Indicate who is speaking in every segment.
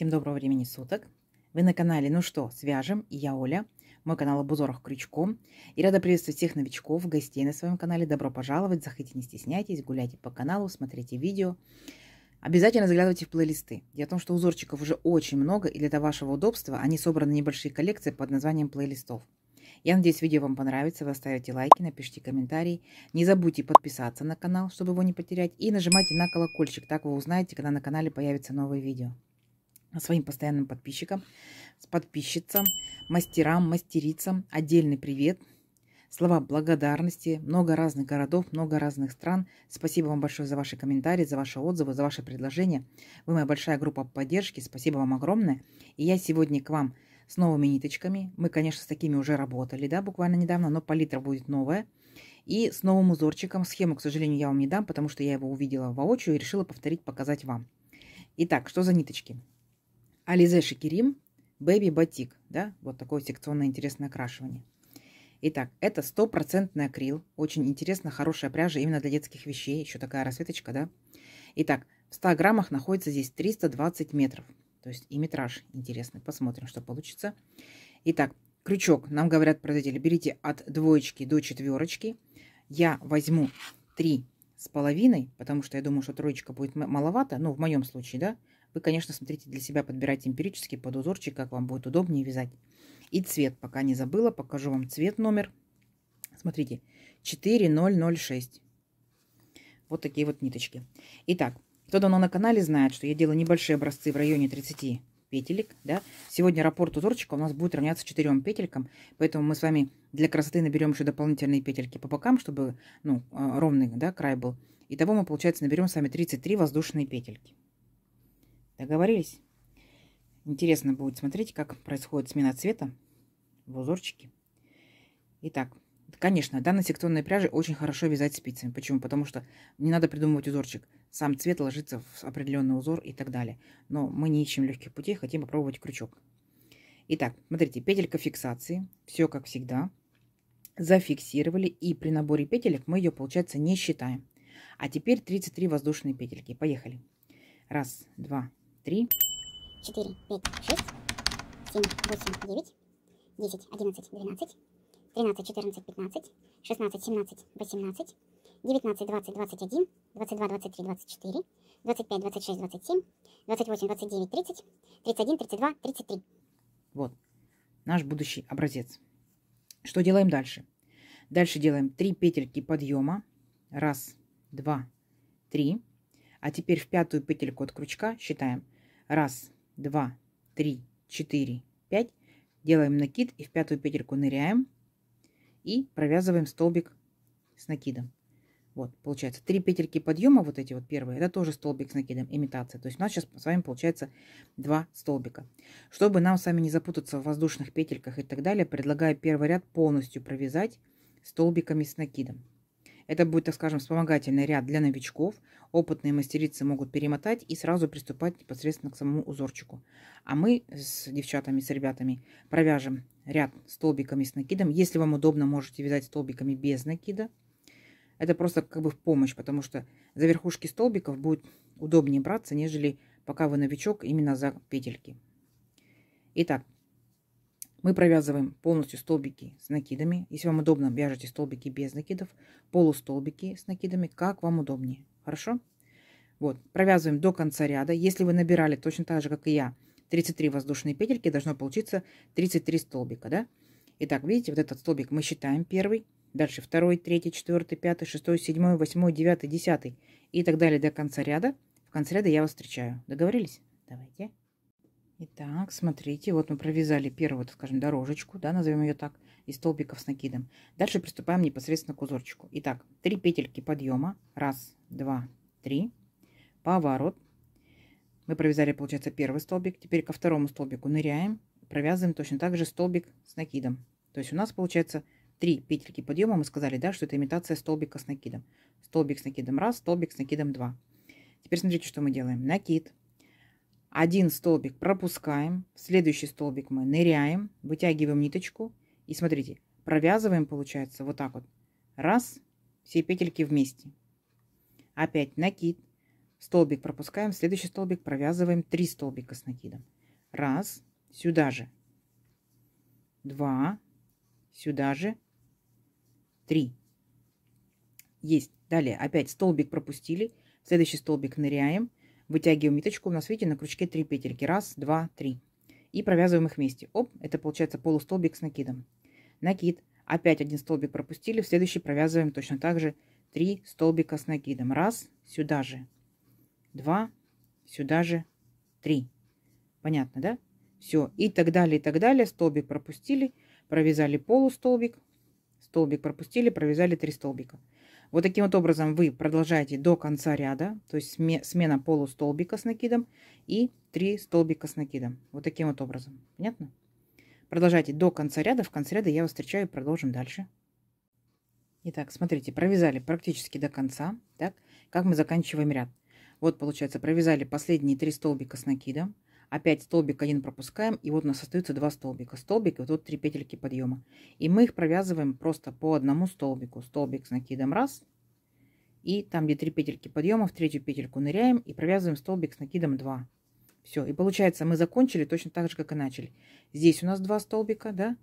Speaker 1: Всем доброго времени суток. Вы на канале «Ну что, свяжем?» и я Оля. Мой канал об узорах крючком. И рада приветствовать всех новичков, гостей на своем канале. Добро пожаловать, заходите, не стесняйтесь, гуляйте по каналу, смотрите видео. Обязательно заглядывайте в плейлисты. Дело в том, что узорчиков уже очень много, и для вашего удобства они собраны небольшие коллекции под названием плейлистов. Я надеюсь, видео вам понравится. Вы оставите лайки, напишите комментарий. Не забудьте подписаться на канал, чтобы его не потерять. И нажимайте на колокольчик. Так вы узнаете, когда на канале появится новое видео своим постоянным подписчикам, подписчицам, мастерам, мастерицам. Отдельный привет. Слова благодарности. Много разных городов, много разных стран. Спасибо вам большое за ваши комментарии, за ваши отзывы, за ваши предложения. Вы моя большая группа поддержки. Спасибо вам огромное. И я сегодня к вам с новыми ниточками. Мы, конечно, с такими уже работали, да, буквально недавно, но палитра будет новая. И с новым узорчиком. Схему, к сожалению, я вам не дам, потому что я его увидела воочию и решила повторить, показать вам. Итак, что за ниточки? Ализе Шикерим Baby Батик. Да? Вот такое секционное интересное окрашивание. Итак, это стопроцентный акрил. Очень интересно, хорошая пряжа именно для детских вещей. Еще такая расцветочка, да? Итак, в 100 граммах находится здесь 320 метров. То есть и метраж интересный. Посмотрим, что получится. Итак, крючок. Нам говорят производители, берите от двоечки до четверочки. Я возьму 3 с половиной, потому что я думаю, что троечка будет маловато. Ну, в моем случае, да? Вы, конечно, смотрите для себя, подбирайте эмпирически под узорчик, как вам будет удобнее вязать. И цвет, пока не забыла, покажу вам цвет номер. Смотрите, 4006. Вот такие вот ниточки. Итак, кто давно на канале знает, что я делаю небольшие образцы в районе 30 петелек, да. Сегодня раппорт узорчика у нас будет равняться 4 петелькам, поэтому мы с вами для красоты наберем еще дополнительные петельки по бокам, чтобы, ну, а, ровный, да, край был. И того мы, получается, наберем с вами 33 воздушные петельки. Договорились? Интересно будет смотреть, как происходит смена цвета в узорчике. Итак, конечно, данной секционной пряжи очень хорошо вязать спицами. Почему? Потому что не надо придумывать узорчик. Сам цвет ложится в определенный узор и так далее. Но мы не ищем легких путей, хотим попробовать крючок. Итак, смотрите, петелька фиксации. Все как всегда. Зафиксировали. И при наборе петелек мы ее, получается, не считаем. А теперь 33 воздушные петельки. Поехали. Раз, два, три, четыре, пять, шесть, семь, восемь, девять, десять, одиннадцать, двенадцать, тринадцать, четырнадцать, пятнадцать, шестнадцать, семнадцать, восемнадцать, девятнадцать, двадцать, двадцать один, двадцать два, двадцать три, двадцать четыре, двадцать пять, двадцать шесть, двадцать семь, двадцать восемь, двадцать девять, тридцать, тридцать один, тридцать два, тридцать три. Вот наш будущий образец. Что делаем дальше? Дальше делаем три петельки подъема. Раз, два, три. А теперь в пятую петельку от крючка считаем Раз, два, три, четыре, пять. Делаем накид и в пятую петельку ныряем. И провязываем столбик с накидом. Вот, получается, три петельки подъема, вот эти вот первые, это тоже столбик с накидом, имитация. То есть у нас сейчас с вами получается два столбика. Чтобы нам с вами не запутаться в воздушных петельках и так далее, предлагаю первый ряд полностью провязать столбиками с накидом. Это будет, так скажем, вспомогательный ряд для новичков. Опытные мастерицы могут перемотать и сразу приступать непосредственно к самому узорчику. А мы с девчатами, с ребятами провяжем ряд столбиками с накидом. Если вам удобно, можете вязать столбиками без накида. Это просто как бы в помощь, потому что за верхушки столбиков будет удобнее браться, нежели пока вы новичок именно за петельки. Итак, мы провязываем полностью столбики с накидами. Если вам удобно, вяжите столбики без накидов, полустолбики с накидами, как вам удобнее. Хорошо? Вот, провязываем до конца ряда. Если вы набирали точно так же, как и я, 33 воздушные петельки, должно получиться 33 столбика, да? Итак, видите, вот этот столбик мы считаем первый, дальше второй, третий, четвертый, пятый, шестой, седьмой, восьмой, девятый, десятый и так далее до конца ряда. В конце ряда я вас встречаю. Договорились? Давайте. Итак, смотрите, вот мы провязали первую, так скажем, дорожечку, да, назовем ее так, из столбиков с накидом. Дальше приступаем непосредственно к узорчику. Итак, 3 петельки подъема, 1, 2, 3, поворот. Мы провязали, получается, первый столбик, теперь ко второму столбику ныряем, провязываем точно так же столбик с накидом. То есть у нас получается 3 петельки подъема, мы сказали, да, что это имитация столбика с накидом. Столбик с накидом 1, столбик с накидом 2. Теперь смотрите, что мы делаем. Накид, один столбик пропускаем, в следующий столбик мы ныряем, вытягиваем ниточку и смотрите, провязываем, получается, вот так вот. Раз, все петельки вместе. Опять накид, столбик пропускаем, следующий столбик провязываем 3 столбика с накидом. Раз, сюда же. Два, сюда же. Три. Есть. Далее опять столбик пропустили, следующий столбик ныряем, Вытягиваем ниточку, у нас, видите, на крючке 3 петельки. Раз, два, три. И провязываем их вместе. Оп, это получается полустолбик с накидом. Накид. Опять один столбик пропустили, в следующий провязываем точно так же 3 столбика с накидом. Раз, сюда же. Два, сюда же. Три. Понятно, да? Все. И так далее, и так далее. Столбик пропустили, провязали полустолбик, столбик пропустили, провязали 3 столбика. Вот таким вот образом вы продолжаете до конца ряда, то есть смена полустолбика с накидом и 3 столбика с накидом. Вот таким вот образом. Понятно? Продолжайте до конца ряда. В конце ряда я вас встречаю и продолжим дальше. Итак, смотрите, провязали практически до конца. Так, как мы заканчиваем ряд. Вот, получается, провязали последние 3 столбика с накидом. Опять столбик один пропускаем, и вот у нас остаются два столбика. Столбик и вот тут три петельки подъема. И мы их провязываем просто по одному столбику. Столбик с накидом раз, и там, где три петельки подъема, в третью петельку ныряем и провязываем столбик с накидом 2. Все, и получается мы закончили точно так же, как и начали. Здесь у нас два столбика, да,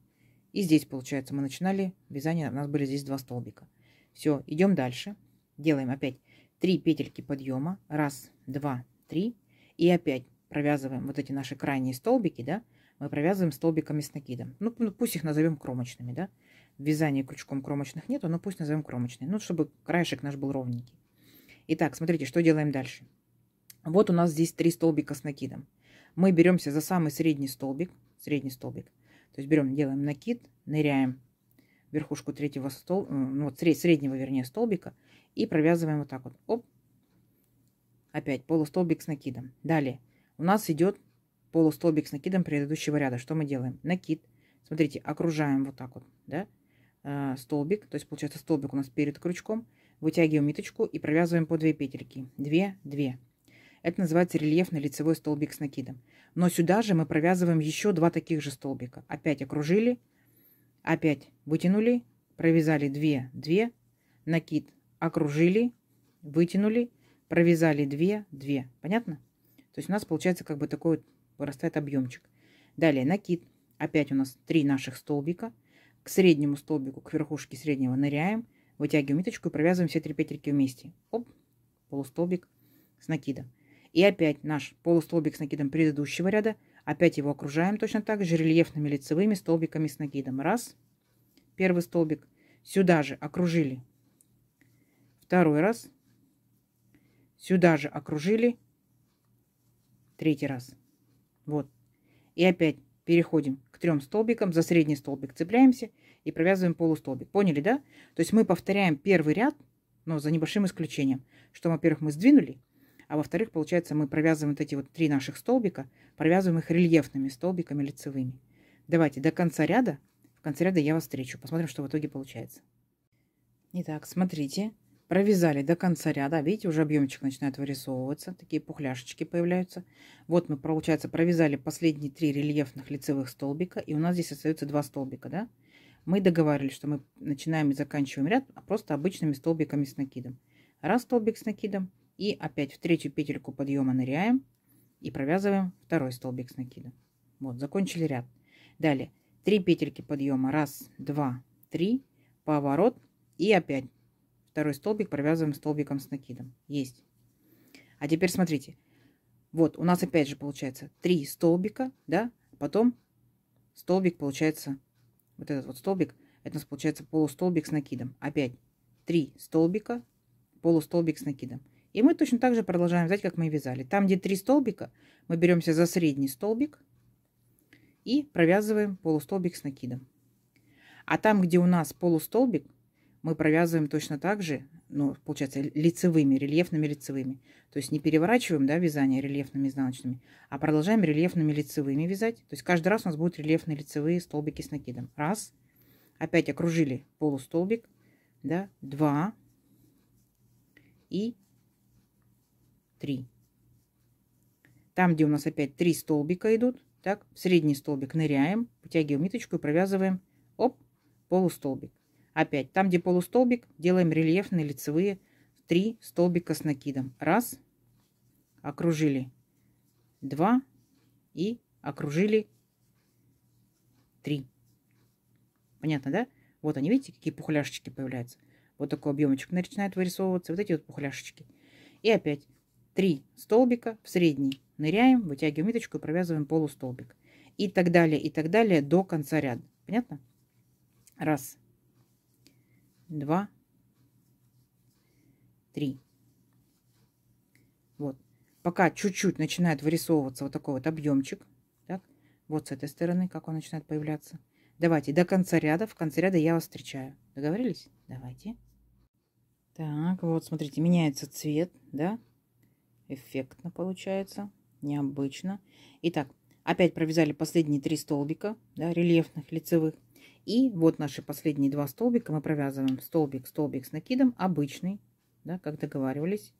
Speaker 1: и здесь, получается, мы начинали вязание, у нас были здесь два столбика. Все, идем дальше. Делаем опять три петельки подъема. раз, два, три, И опять провязываем вот эти наши крайние столбики, да, мы провязываем столбиками с накидом. Ну, ну пусть их назовем кромочными, да. Вязание крючком кромочных нету, но пусть назовем кромочные. Ну, чтобы краешек наш был ровненький. Итак, смотрите, что делаем дальше. Вот у нас здесь три столбика с накидом. Мы беремся за самый средний столбик, средний столбик. То есть берем, делаем накид, ныряем верхушку третьего стол, э, ну, вот среднего, вернее, столбика и провязываем вот так вот. Оп. Опять полустолбик с накидом. Далее у нас идет полустолбик с накидом предыдущего ряда. Что мы делаем? Накид. Смотрите, окружаем вот так вот, да, э, столбик. То есть получается столбик у нас перед крючком. Вытягиваем ниточку и провязываем по 2 петельки. 2, 2. Это называется рельефный лицевой столбик с накидом. Но сюда же мы провязываем еще два таких же столбика. Опять окружили, опять вытянули, провязали 2, 2, накид окружили, вытянули, провязали 2, 2. Понятно? То есть у нас получается как бы такой вот вырастает объемчик. Далее накид. Опять у нас три наших столбика. К среднему столбику, к верхушке среднего ныряем, вытягиваем ниточку и провязываем все три петельки вместе. Оп, полустолбик с накидом. И опять наш полустолбик с накидом предыдущего ряда. Опять его окружаем точно так же рельефными лицевыми столбиками с накидом. Раз, первый столбик. Сюда же окружили. Второй раз. Сюда же окружили Третий раз. Вот. И опять переходим к трем столбикам, за средний столбик цепляемся и провязываем полустолбик. Поняли, да? То есть мы повторяем первый ряд, но за небольшим исключением, что, во-первых, мы сдвинули, а во-вторых, получается, мы провязываем вот эти вот три наших столбика, провязываем их рельефными столбиками лицевыми. Давайте до конца ряда, в конце ряда я вас встречу, посмотрим, что в итоге получается. Итак, смотрите, Провязали до конца ряда. Видите, уже объемчик начинает вырисовываться. Такие пухляшечки появляются. Вот мы, получается, провязали последние три рельефных лицевых столбика. И у нас здесь остается два столбика, да? Мы договаривались, что мы начинаем и заканчиваем ряд а просто обычными столбиками с накидом. Раз столбик с накидом. И опять в третью петельку подъема ныряем. И провязываем второй столбик с накидом. Вот, закончили ряд. Далее. три петельки подъема. раз, два, три, Поворот. И опять второй столбик провязываем столбиком с накидом. Есть. А теперь смотрите. Вот, у нас опять же получается 3 столбика, да, потом столбик получается, вот этот вот столбик, это у нас получается полустолбик с накидом. Опять 3 столбика, полустолбик с накидом. И мы точно так же продолжаем вязать, как мы вязали. Там, где 3 столбика, мы беремся за средний столбик и провязываем полустолбик с накидом. А там, где у нас полустолбик, мы провязываем точно так же, ну, получается, лицевыми, рельефными лицевыми. То есть не переворачиваем, да, вязание рельефными изнаночными, а продолжаем рельефными лицевыми вязать. То есть каждый раз у нас будут рельефные лицевые столбики с накидом. Раз. Опять окружили полустолбик, да, два и три. Там, где у нас опять три столбика идут, так, в средний столбик ныряем, вытягиваем ниточку и провязываем, оп, полустолбик. Опять, там, где полустолбик, делаем рельефные лицевые три столбика с накидом. Раз, окружили два и окружили три. Понятно, да? Вот они, видите, какие пухляшечки появляются. Вот такой объемочек начинает вырисовываться. Вот эти вот пухляшечки. И опять три столбика в средний. Ныряем, вытягиваем ниточку и провязываем полустолбик. И так далее, и так далее до конца ряда. Понятно? Раз, два, три. Вот. Пока чуть-чуть начинает вырисовываться вот такой вот объемчик. Так? Вот с этой стороны, как он начинает появляться. Давайте до конца ряда. В конце ряда я вас встречаю. Договорились? Давайте. Так, вот, смотрите, меняется цвет, да? Эффектно получается, необычно. Итак, опять провязали последние три столбика, да, рельефных, лицевых. И вот наши последние два столбика мы провязываем столбик, столбик с накидом, обычный, да, как договаривались,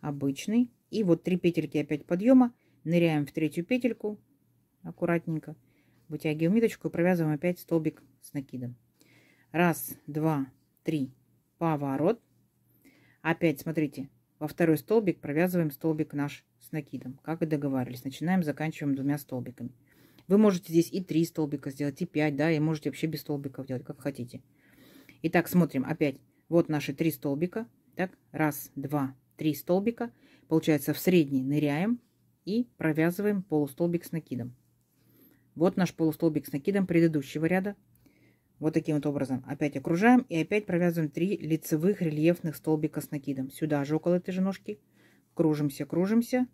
Speaker 1: обычный. И вот три петельки опять подъема, ныряем в третью петельку аккуратненько, вытягиваем ниточку и провязываем опять столбик с накидом. Раз, два, три, поворот. Опять, смотрите, во второй столбик провязываем столбик наш с накидом, как и договаривались. Начинаем, заканчиваем двумя столбиками. Вы можете здесь и 3 столбика сделать, и 5, да, и можете вообще без столбиков делать, как хотите. Итак, смотрим опять. Вот наши 3 столбика. Так, раз, два, три столбика. Получается, в средний ныряем и провязываем полустолбик с накидом. Вот наш полустолбик с накидом предыдущего ряда. Вот таким вот образом. Опять окружаем и опять провязываем 3 лицевых рельефных столбика с накидом. Сюда же около этой же ножки. Кружимся, кружимся.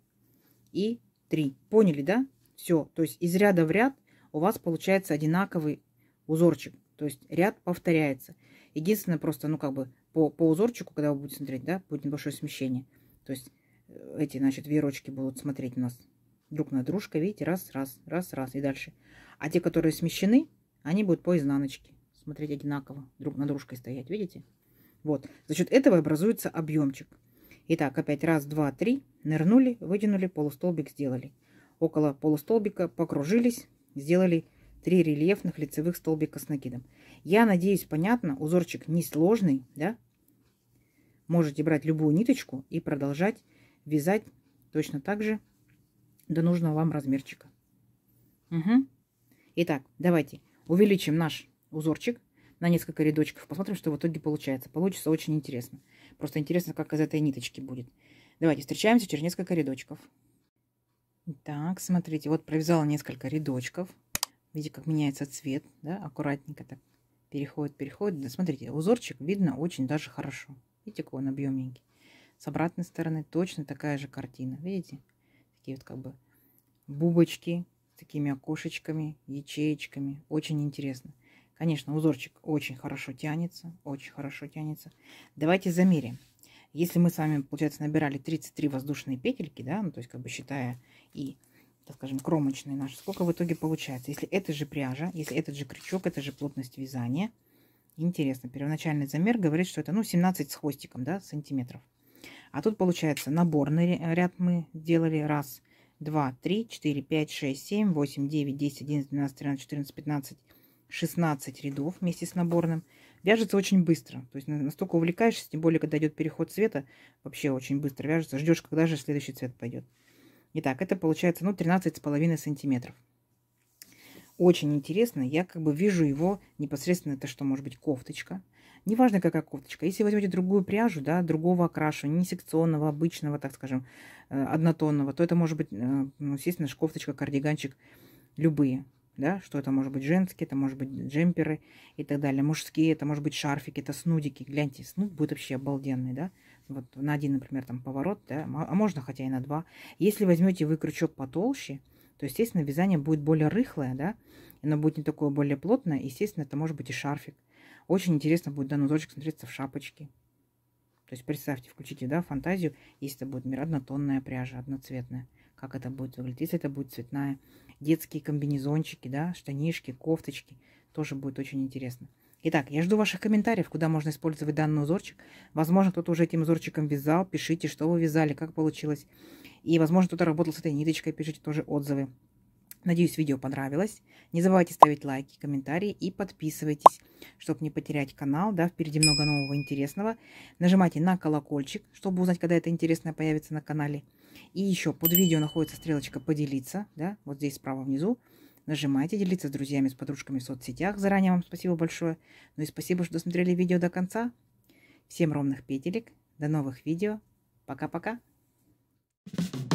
Speaker 1: И 3. Поняли, да? Все, то есть из ряда в ряд у вас получается одинаковый узорчик. То есть ряд повторяется. Единственное просто, ну как бы по, по узорчику, когда вы будете смотреть, да, будет небольшое смещение. То есть э, эти, значит, верочки будут смотреть у нас друг на дружка, видите, раз, раз, раз, раз и дальше. А те, которые смещены, они будут по изнаночке смотреть одинаково, друг на дружкой стоять, видите? Вот, за счет этого образуется объемчик. Итак, опять раз, два, три, нырнули, вытянули, полустолбик сделали около полустолбика, покружились, сделали три рельефных лицевых столбика с накидом. Я надеюсь, понятно, узорчик несложный, да? Можете брать любую ниточку и продолжать вязать точно так же до нужного вам размерчика. Угу. Итак, давайте увеличим наш узорчик на несколько рядочков. Посмотрим, что в итоге получается. Получится очень интересно. Просто интересно, как из этой ниточки будет. Давайте встречаемся через несколько рядочков. Так, смотрите, вот провязала несколько рядочков. Видите, как меняется цвет, да, аккуратненько так переходит, переходит. Да, смотрите, узорчик видно очень даже хорошо. Видите, какой он объемненький. С обратной стороны точно такая же картина. Видите? Такие вот как бы бубочки с такими окошечками, ячеечками. Очень интересно. Конечно, узорчик очень хорошо тянется, очень хорошо тянется. Давайте замерим. Если мы с вами, получается, набирали 33 воздушные петельки, да, ну, то есть как бы считая и, так скажем, кромочные наши, сколько в итоге получается? Если это же пряжа, если этот же крючок, это же плотность вязания. Интересно, первоначальный замер говорит, что это, ну, 17 с хвостиком, да, сантиметров. А тут, получается, наборный ряд мы делали раз, два, три, четыре, пять, шесть, семь, восемь, девять, десять, одиннадцать, двенадцать, тринадцать, четырнадцать, пятнадцать, шестнадцать рядов вместе с наборным. Вяжется очень быстро. То есть настолько увлекаешься, тем более, когда идет переход цвета, вообще очень быстро вяжется. Ждешь, когда же следующий цвет пойдет. Итак, это получается ну, 13,5 сантиметров. Очень интересно. Я как бы вижу его непосредственно, это что может быть кофточка. Неважно, какая кофточка. Если возьмете другую пряжу, да, другого окраша, не секционного, обычного, так скажем, э, однотонного, то это может быть, э, ну, естественно, кофточка, кардиганчик, любые да, что это может быть женские, это может быть джемперы и так далее, мужские, это может быть шарфики, это снудики, гляньте, снуд будет вообще обалденный, да, вот на один, например, там поворот, да, а можно хотя и на два. Если возьмете вы крючок потолще, то, естественно, вязание будет более рыхлое, да, оно будет не такое более плотное, естественно, это может быть и шарфик. Очень интересно будет данный узорчик смотреться в шапочке. То есть представьте, включите, да, фантазию, если это будет, например, однотонная пряжа, одноцветная как это будет выглядеть. Если это будет цветная, детские комбинезончики, да, штанишки, кофточки, тоже будет очень интересно. Итак, я жду ваших комментариев, куда можно использовать данный узорчик. Возможно, кто-то уже этим узорчиком вязал. Пишите, что вы вязали, как получилось. И, возможно, кто-то работал с этой ниточкой. Пишите тоже отзывы. Надеюсь, видео понравилось. Не забывайте ставить лайки, комментарии и подписывайтесь, чтобы не потерять канал. Да, впереди много нового интересного. Нажимайте на колокольчик, чтобы узнать, когда это интересное появится на канале. И еще под видео находится стрелочка «Поделиться». Да, вот здесь справа внизу. Нажимайте «Делиться с друзьями, с подружками в соцсетях». Заранее вам спасибо большое. Ну и спасибо, что досмотрели видео до конца. Всем ровных петелек. До новых видео. Пока-пока. Thank you.